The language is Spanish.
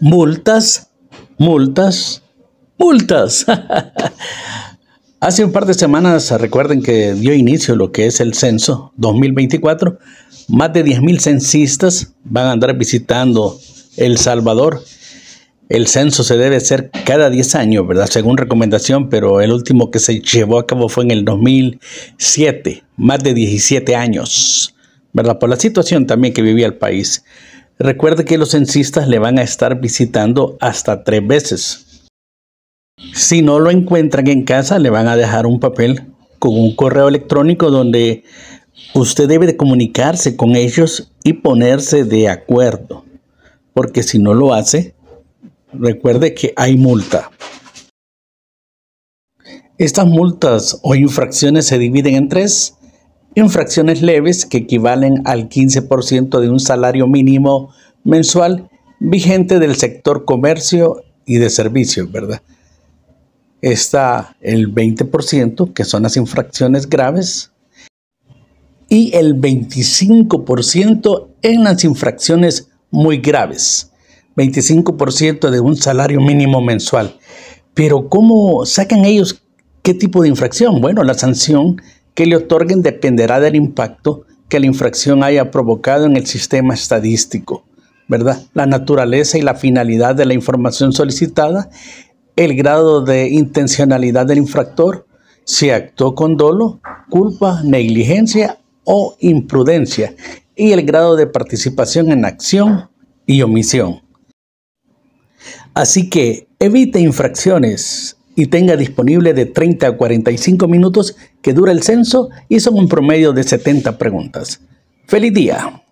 Multas, multas, multas. Hace un par de semanas, recuerden que dio inicio lo que es el censo 2024. Más de 10.000 censistas van a andar visitando El Salvador. El censo se debe hacer cada 10 años, ¿verdad? Según recomendación, pero el último que se llevó a cabo fue en el 2007, más de 17 años, ¿verdad? Por la situación también que vivía el país. Recuerde que los censistas le van a estar visitando hasta tres veces. Si no lo encuentran en casa, le van a dejar un papel con un correo electrónico donde usted debe de comunicarse con ellos y ponerse de acuerdo. Porque si no lo hace, recuerde que hay multa. Estas multas o infracciones se dividen en tres infracciones leves que equivalen al 15% de un salario mínimo mensual vigente del sector comercio y de servicios, ¿verdad? Está el 20%, que son las infracciones graves, y el 25% en las infracciones muy graves. 25% de un salario mínimo mensual. Pero ¿cómo sacan ellos qué tipo de infracción? Bueno, la sanción que le otorguen dependerá del impacto que la infracción haya provocado en el sistema estadístico, ¿verdad? La naturaleza y la finalidad de la información solicitada, el grado de intencionalidad del infractor, si actuó con dolo, culpa, negligencia o imprudencia, y el grado de participación en acción y omisión. Así que evite infracciones y tenga disponible de 30 a 45 minutos que dura el censo y son un promedio de 70 preguntas. ¡Feliz día!